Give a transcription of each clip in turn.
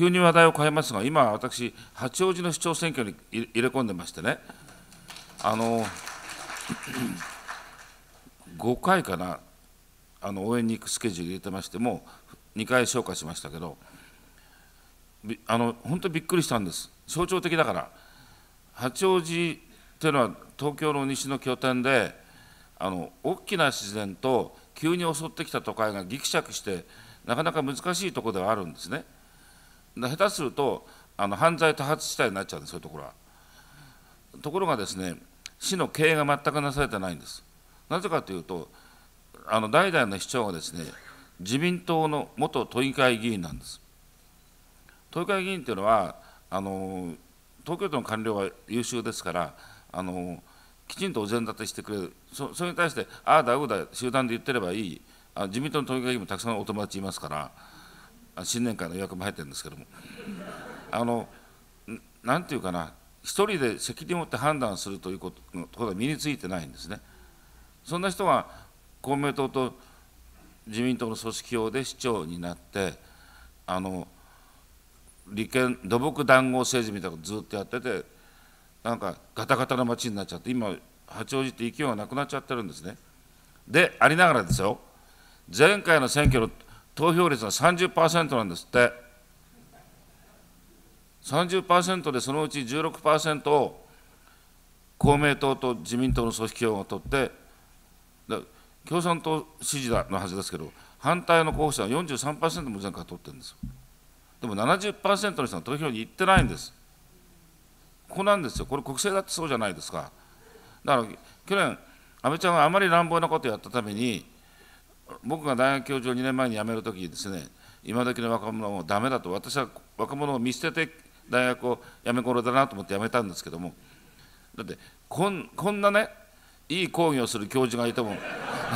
急に話題を変えますが、今、私、八王子の市長選挙に入れ込んでましてね、あの5 回かな、あの応援に行くスケジュール入れてまして、もう2回消化しましたけど、あの本当びっくりしたんです、象徴的だから、八王子っていうのは、東京の西の拠点で、あの大きな自然と急に襲ってきた都会がぎくしゃくして、なかなか難しいところではあるんですね。下手するとあの犯罪多発地帯になっちゃうんですそういうところはところがですね市の経営が全くなされてないんですなぜかというとあの代々の市長がですね自民党の元都議会議員なんです都議会議員というのはあの東京都の官僚は優秀ですからあのきちんとお膳立てしてくれるそそれに対してああだうだ集団で言ってればいいあ自民党の都議会議員もたくさんお友達いますから新年会の予約も入ってるんですけどもあの何て言うかな一人で責任を持って判断するということのことは身についてないんですね。そんな人は公明党と自民党の組織票で市長になってあの利権土木談合政治みたいなことずっとやっててなんかガタガタな町になっちゃって今八王子って勢いがなくなっちゃってるんですね。でありながらですよ前回の選挙の投票率は30%なんですって。30%でそのうち16%を公明党と自民党の組織票が取って、共産党支持だのはずですけど、反対の候補者は43%も前回取ってるんですよ。でも70%の人が投票に行ってないんです。ここなんですよ、これ、国政だってそうじゃないですか。だから去年、安倍ちゃんがあまり乱暴なことをやったために、僕が大学教授を2年前に辞めるときですね今時の若者はもうめだと私は若者を見捨てて大学を辞め頃だなと思って辞めたんですけどもだってこんこんなねいい講義をする教授がいても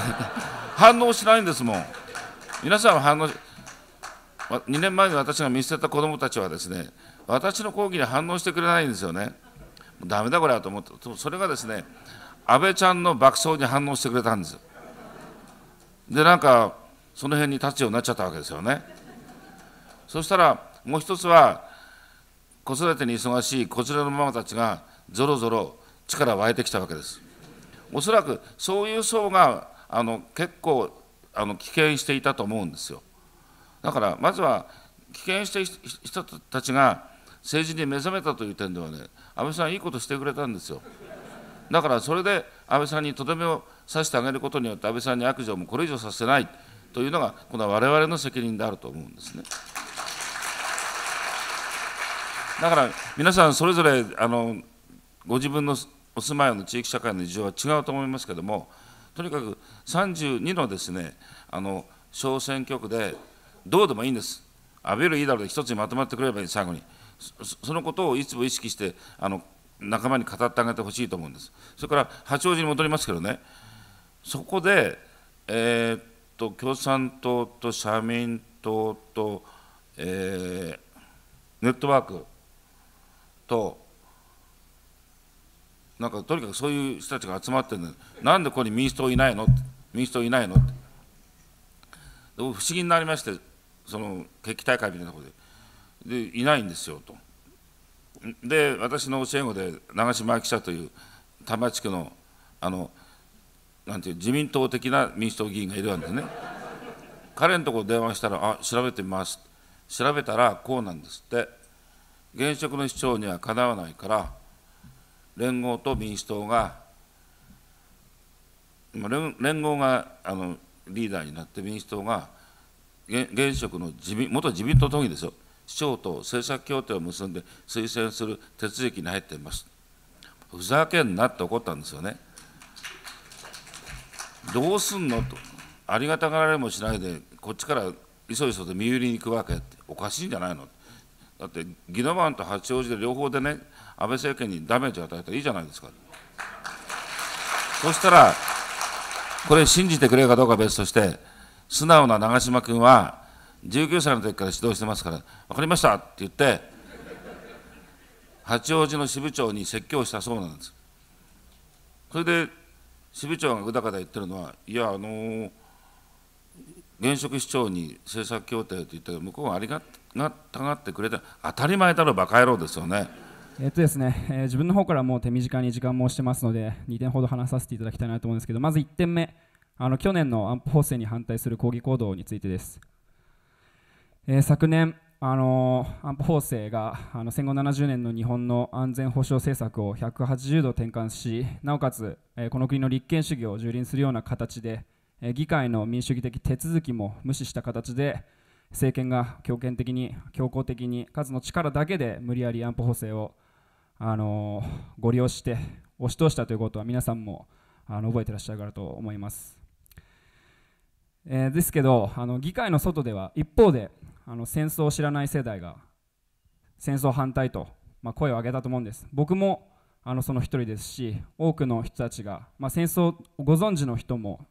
反応しないんですもん皆さんは反応2年前に私が見捨てた子どもたちはですね私の講義に反応してくれないんですよねだめだこれはと思ってそれがですね安倍ちゃんの爆走に反応してくれたんですよでなんかその辺に立つようになっちゃったわけですよね。そしたらもう一つは子育てに忙しいこちらのママたちがぞろぞろ力湧いてきたわけです。おそらくそういう層があの結構あの危険していたと思うんですよ。だからまずは危険して人たちが政治に目覚めたという点ではね安倍さんいいことしてくれたんですよ。だからそれで安倍さんにとどめをさしてあげることによって、安倍さんに悪事をもこれ以上させないというのが、この我々の責任であると思うんですね。だから皆さん、それぞれあのご自分のお住まいの地域社会の事情は違うと思いますけれども、とにかく32のですねあの小選挙区でどうでもいいんです、安倍よりいいだろうで一つにまとまってくれればいい、最後に。そのことをいつも意識してあの仲間に語ってあげてほしいと思うんですそれから八王子に戻りますけどねそこで、えー、っと共産党と社民党と、えー、ネットワークとなんかとにかくそういう人たちが集まってるのなんでここに民主党いないの民主党いないのって不思議になりましてその決起大会みたいなところででいないんですよとで私の教え子で長島記者という多摩地区のあのなんていう自民党的な民主党議員がいるわけですね彼のところ電話したら「あ調べてみます」調べたらこうなんですって現職の市長にはかなわないから連合と民主党が連合があのリーダーになって民主党が現職の自民元自民党都議ですよ市長と政策協定を結んで推薦する手続きに入っています。ふざけんなって怒ったんですよね。どうすんのと、ありがたがられもしないで、こっちからいそいそと身売りに行くわけって、おかしいんじゃないのだって、宜野湾と八王子で両方でね、安倍政権にダメージを与えたらいいじゃないですか。そしたら、これ信じてくれるかどうか別として、素直な長嶋君は、19歳の時から指導してますから「分かりました」って言って八王子の支部長に説教したそうなんですそれで支部長がうだぐだ言ってるのは「いやあのー、現職市長に政策協定」って言った向こうはありがたがってくれた当たり前だろバカ野郎ですよね。えっとですね、えー、自分の方からもう手短に時間もしてますので2点ほど話させていただきたいなと思うんですけどまず1点目あの去年の安保法制に反対する抗議行動についてですえー、昨年、あのー、安保法制があの戦後70年の日本の安全保障政策を180度転換しなおかつ、えー、この国の立憲主義を蹂躙するような形で、えー、議会の民主主義的手続きも無視した形で政権が強権的に強硬的に数の力だけで無理やり安保法制を、あのー、ご利用して押し通したということは皆さんもあの覚えてらっしゃるかと思います。えー、ですけどあの議会の外では一方であの戦争を知らない世代が戦争反対と、まあ、声を上げたと思うんです僕もあのその一人ですし多くの人たちが、まあ、戦争ご存知の人も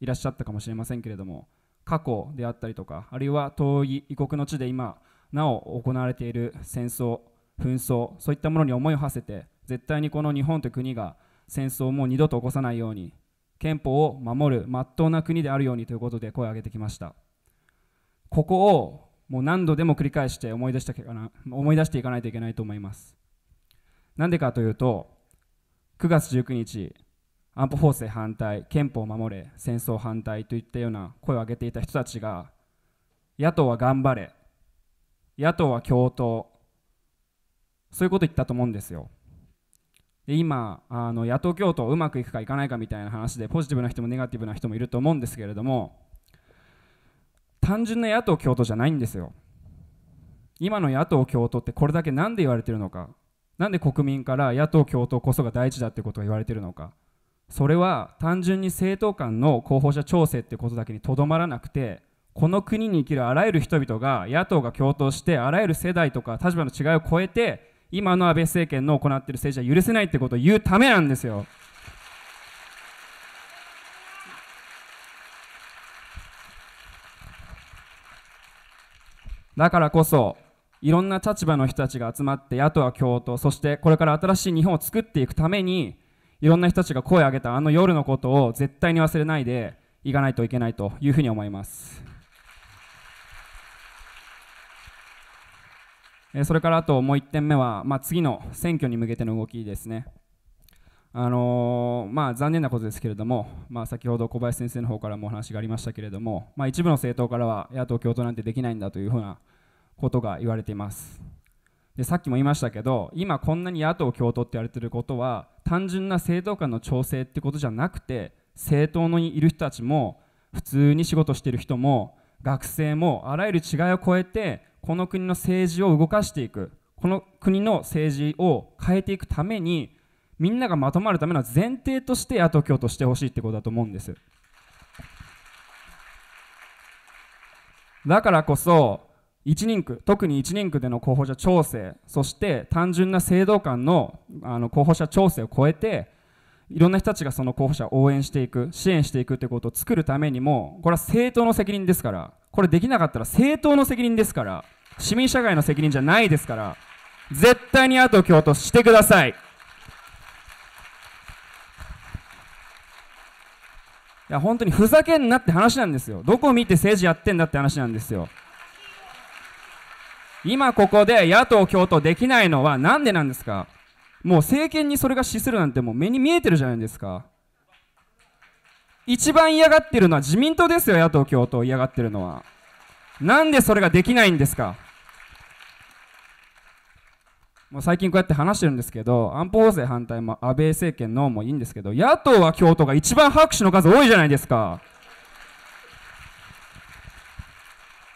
いらっしゃったかもしれませんけれども過去であったりとかあるいは遠い異国の地で今なお行われている戦争紛争そういったものに思いを馳せて絶対にこの日本という国が戦争をもう二度と起こさないように憲法を守るまっとうな国であるようにということで声を上げてきましたここをもう何度でも繰り返して思い出したかな思い出していかないといけないと思いますなんでかというと9月19日安保法制反対憲法を守れ戦争反対といったような声を上げていた人たちが野党は頑張れ野党は共闘そういうこと言ったと思うんですよで今あの野党共闘うまくいくかいかないかみたいな話でポジティブな人もネガティブな人もいると思うんですけれども単純な野党共闘じゃないんですよ今の野党共闘ってこれだけ何で言われてるのか何で国民から野党共闘こそが大事だってことが言われてるのかそれは単純に政党間の候補者調整ってことだけにとどまらなくてこの国に生きるあらゆる人々が野党が共闘してあらゆる世代とか立場の違いを超えて今の安倍政権の行っている政治は許せないってことを言うためなんですよ。だからこそ、いろんな立場の人たちが集まって、野党は共闘、そしてこれから新しい日本を作っていくために、いろんな人たちが声を上げたあの夜のことを絶対に忘れないでいかないといけないというふうに思います。それからあともう1点目は、まあ、次の選挙に向けての動きですね。あのー、まあ、残念なことですけれども、まあ、先ほど小林先生の方からもお話がありましたけれども、まあ、一部の政党からは野党共闘なんてできないんだというふうなことが言われていますでさっきも言いましたけど今こんなに野党共闘って言われてることは単純な政党間の調整ってことじゃなくて政党のいる人たちも普通に仕事してる人も学生もあらゆる違いを超えてこの国の政治を動かしていくこの国の政治を変えていくためにみんながまとまるための前提として野党共闘してほしいってことだと思うんですだからこそ一人区特に一人区での候補者調整そして単純な制度間のあの候補者調整を超えていろんな人たちがその候補者を応援していく支援していくということを作るためにもこれは政党の責任ですからこれできなかったら政党の責任ですから市民社会の責任じゃないですから絶対に後共闘してくださいいや、本当にふざけんなって話なんですよ。どこ見て政治やってんだって話なんですよ。今ここで野党共闘できないのはなんでなんですかもう政権にそれが資するなんてもう目に見えてるじゃないですか。一番嫌がってるのは自民党ですよ、野党共闘嫌がってるのは。なんでそれができないんですかもう最近こうやって話してるんですけど、安保法制反対も安倍政権のもいいんですけど、野党は共闘が一番拍手の数多いじゃないですか。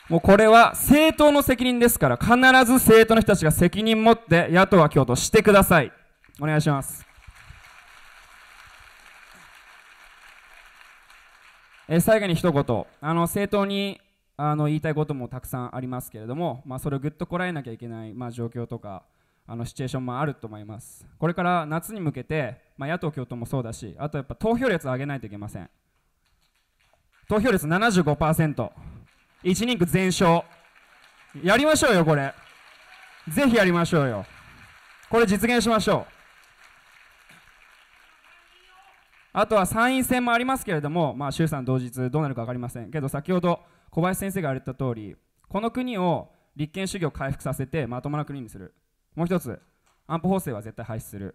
もうこれは政党の責任ですから、必ず政党の人たちが責任持って野党は共闘してください。お願いします。え最後に一言、あの政党にあの言いたいこともたくさんありますけれども、まあ、それをぐっとこらえなきゃいけない、まあ、状況とか、あのシチュエーションもあると思いますこれから夏に向けて、まあ、野党共闘もそうだしあとやっぱ投票率を上げないといけません投票率 75%1 人区全勝やりましょうよこれぜひやりましょうよこれ実現しましょうあとは参院選もありますけれども、まあ、衆参同日どうなるか分かりませんけど先ほど小林先生が言った通りこの国を立憲主義を回復させてまともな国にするもう一つ、安保法制は絶対廃止する。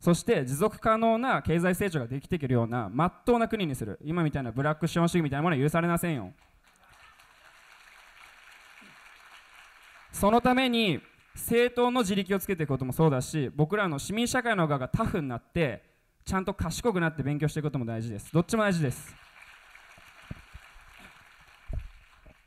そして持続可能な経済成長ができていけるようなまっとうな国にする。今みたいなブラック資本主義みたいなものは許されませんよ。そのために政党の自力をつけていくこともそうだし、僕らの市民社会の側がタフになって、ちゃんと賢くなって勉強していくことも大事です。どっちも大事です。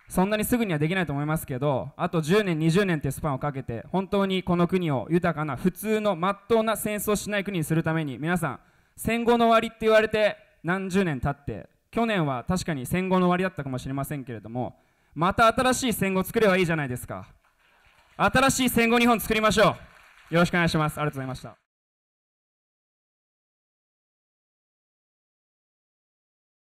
そんなにすぐにはできないと思いますけどあと10年20年っていうスパンをかけて本当にこの国を豊かな普通のまっとうな戦争しない国にするために皆さん戦後の終わりって言われて何十年経って去年は確かに戦後の終わりだったかもしれませんけれどもまた新しい戦後作ればいいじゃないですか新しい戦後日本作りましょうよろしくお願いしますありがとうございました